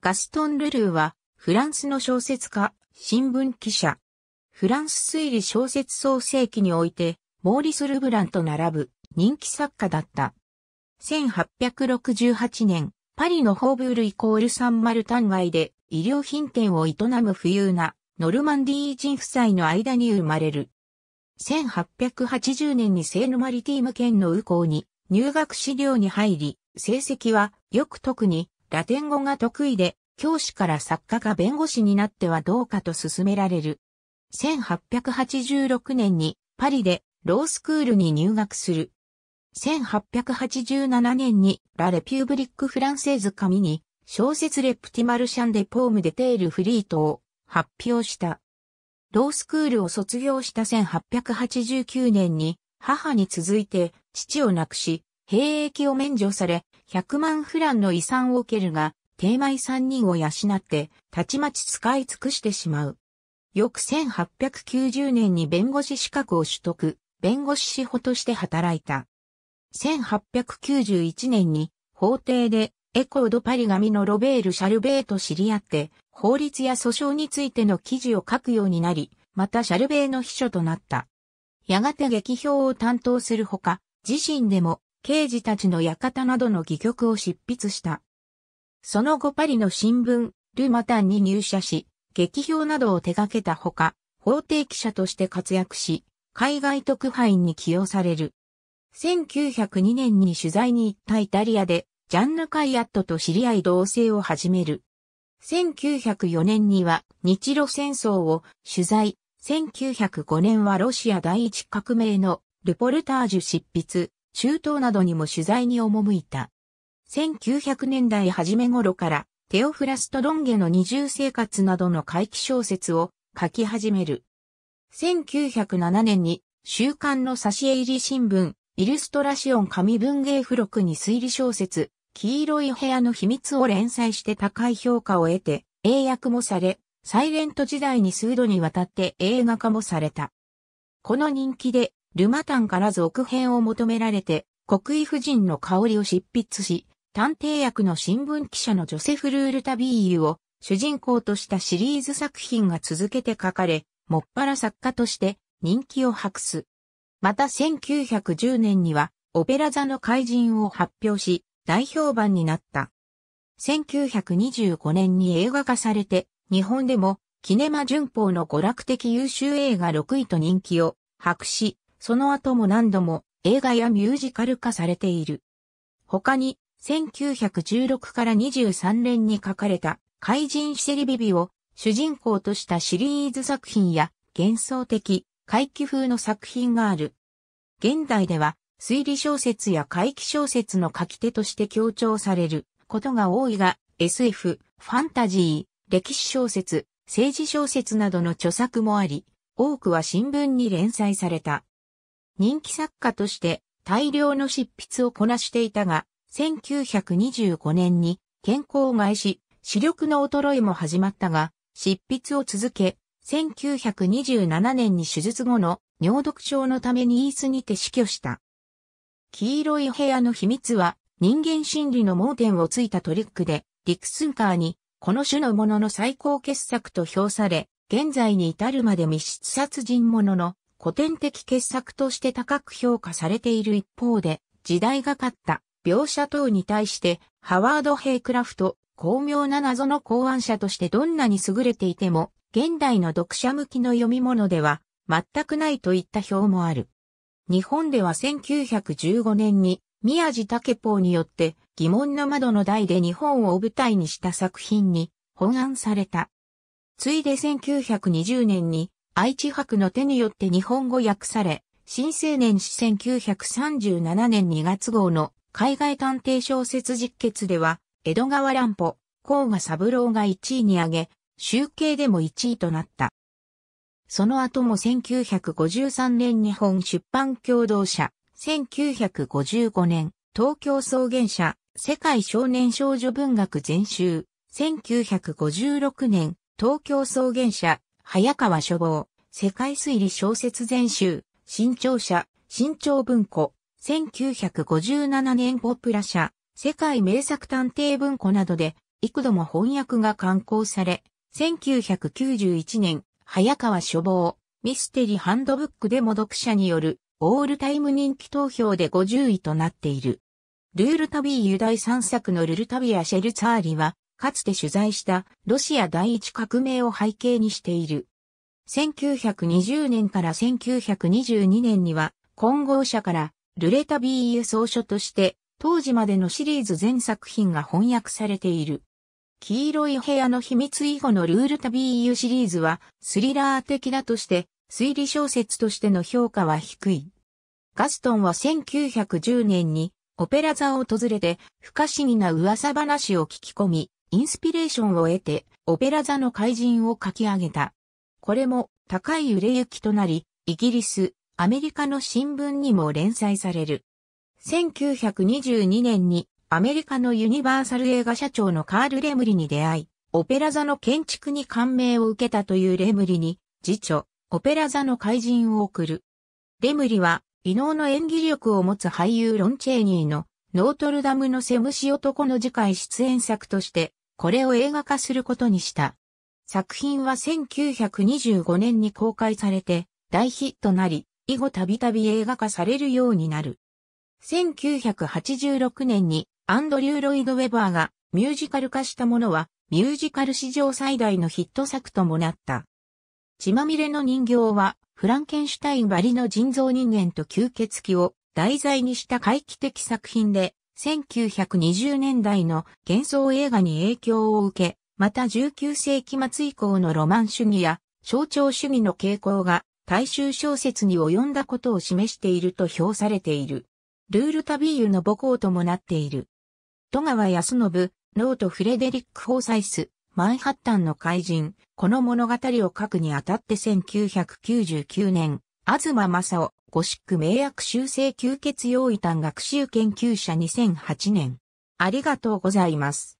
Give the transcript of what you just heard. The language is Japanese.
ガストン・ルルーは、フランスの小説家、新聞記者。フランス推理小説創世記において、モーリス・ルブランと並ぶ人気作家だった。1868年、パリのホーブールイコールサンマルタン街で医療品店を営む富裕なノルマンディー人夫妻の間に生まれる。1880年にセーヌマリティーム県の右校に入学資料に入り、成績はよく特にラテン語が得意で、教師から作家が弁護士になってはどうかと勧められる。1886年にパリでロースクールに入学する。1887年にラ・レピューブリック・フランセーズ紙に小説レプティマルシャンデ・ポーム・デ・テール・フリートを発表した。ロースクールを卒業した1889年に母に続いて父を亡くし、兵役を免除され100万フランの遺産を受けるが、低米3人を養って、たちまち使い尽くしてしまう。翌1890年に弁護士資格を取得、弁護士司法として働いた。1891年に法廷でエコードパリ紙のロベール・シャルベーと知り合って、法律や訴訟についての記事を書くようになり、またシャルベーの秘書となった。やがて劇評を担当するほか、自身でも刑事たちの館などの戯曲を執筆した。その後パリの新聞、ルマタンに入社し、劇評などを手掛けたほか、法廷記者として活躍し、海外特派員に起用される。1902年に取材に行ったイタリアで、ジャンヌ・カイアットと知り合い同棲を始める。1904年には日露戦争を取材、1905年はロシア第一革命のルポルタージュ執筆、中東などにも取材に赴いた。1900年代初め頃からテオフラスト・ロンゲの二重生活などの回帰小説を書き始める。1907年に週刊の差絵入り新聞、イルストラシオン紙文芸付録に推理小説、黄色い部屋の秘密を連載して高い評価を得て、英訳もされ、サイレント時代に数度にわたって映画化もされた。この人気でルマタンから続編を求められて、国威夫人の香りを執筆し、探偵役の新聞記者のジョセフ・ルール・タビーユを主人公としたシリーズ作品が続けて書かれ、もっぱら作家として人気を博す。また1910年には、オペラ座の怪人を発表し、大評判になった。1925年に映画化されて、日本でも、キネマ旬報の娯楽的優秀映画6位と人気を博し、その後も何度も映画やミュージカル化されている。他に、1916から23年に書かれた怪人シセリビビを主人公としたシリーズ作品や幻想的、怪奇風の作品がある。現代では推理小説や怪奇小説の書き手として強調されることが多いが SF、ファンタジー、歴史小説、政治小説などの著作もあり、多くは新聞に連載された。人気作家として大量の執筆をこなしていたが、1925年に健康を害し、視力の衰えも始まったが、執筆を続け、1927年に手術後の尿毒症のためにイースにて死去した。黄色い部屋の秘密は人間心理の盲点をついたトリックで、リクスンカーにこの種のものの最高傑作と評され、現在に至るまで密室殺人ものの古典的傑作として高く評価されている一方で、時代がかった描写等に対して、ハワード・ヘイクラフト、巧妙な謎の考案者としてどんなに優れていても、現代の読者向きの読み物では、全くないといった表もある。日本では1915年に、宮地武法によって、疑問の窓の台で日本を舞台にした作品に、本案された。ついで1920年に、愛知博の手によって日本語訳され、新青年史1937年2月号の海外探偵小説実決では、江戸川乱歩、甲賀三郎が1位に上げ、集計でも1位となった。その後も1953年日本出版共同社、1955年東京創原社、世界少年少女文学全集、1956年東京創原社、早川書房、世界推理小説全集、新潮社、新潮文庫、1957年ポプラ社、世界名作探偵文庫などで、幾度も翻訳が刊行され、1991年、早川書房、ミステリーハンドブックでも読者による、オールタイム人気投票で50位となっている。ルールタビーユ第3作のルルタビア・シェルツァーリは、かつて取材したロシア第一革命を背景にしている。1920年から1922年には、混合社からルレタビーユ総書として、当時までのシリーズ全作品が翻訳されている。黄色い部屋の秘密以後のルールタビーユシリーズはスリラー的だとして、推理小説としての評価は低い。ガストンは1910年にオペラ座を訪れて不可思議な噂話を聞き込み、インスピレーションを得て、オペラ座の怪人を書き上げた。これも高い売れ行きとなり、イギリス、アメリカの新聞にも連載される。1922年にアメリカのユニバーサル映画社長のカール・レムリに出会い、オペラ座の建築に感銘を受けたというレムリに、次女、オペラ座の怪人を送る。レムリは、異能の演技力を持つ俳優ロンチェーニーのノートルダムのセムシ男の次回出演作としてこれを映画化することにした。作品は1925年に公開されて大ヒットなり、以後たびたび映画化されるようになる。1986年にアンドリュー・ロイド・ウェバーがミュージカル化したものはミュージカル史上最大のヒット作ともなった。血まみれの人形はフランケンシュタインばの人造人間と吸血鬼を題材にした回帰的作品で1920年代の幻想映画に影響を受け、また19世紀末以降のロマン主義や象徴主義の傾向が大衆小説に及んだことを示していると評されている。ルールタビーユの母校ともなっている。戸川康信、ノート・フレデリック・フォーサイス、マンハッタンの怪人、この物語を書くにあたって1999年、東正夫、ゴシック名薬修正吸血用異端学習研究者2008年。ありがとうございます。